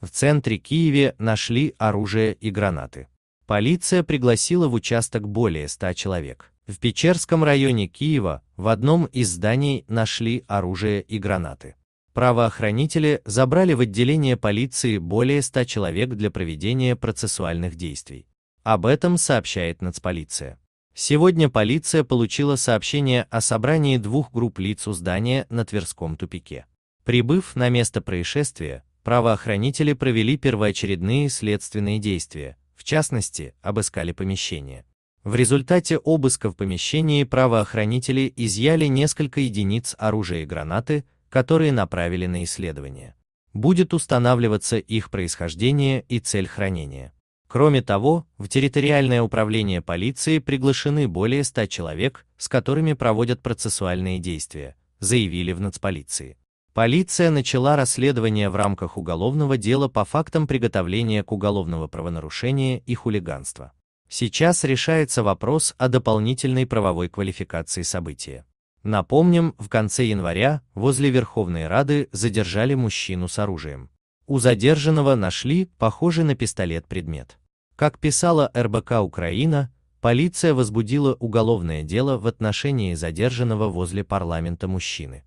В центре Киеве нашли оружие и гранаты. Полиция пригласила в участок более 100 человек. В Печерском районе Киева в одном из зданий нашли оружие и гранаты. Правоохранители забрали в отделение полиции более 100 человек для проведения процессуальных действий. Об этом сообщает нацполиция. Сегодня полиция получила сообщение о собрании двух групп лиц у здания на Тверском тупике. Прибыв на место происшествия, Правоохранители провели первоочередные следственные действия, в частности, обыскали помещение. В результате обыска в помещении правоохранители изъяли несколько единиц оружия и гранаты, которые направили на исследование. Будет устанавливаться их происхождение и цель хранения. Кроме того, в территориальное управление полиции приглашены более 100 человек, с которыми проводят процессуальные действия, заявили в нацполиции. Полиция начала расследование в рамках уголовного дела по фактам приготовления к уголовного правонарушения и хулиганства. Сейчас решается вопрос о дополнительной правовой квалификации события. Напомним, в конце января возле Верховной Рады задержали мужчину с оружием. У задержанного нашли похожий на пистолет предмет. Как писала РБК Украина, полиция возбудила уголовное дело в отношении задержанного возле парламента мужчины.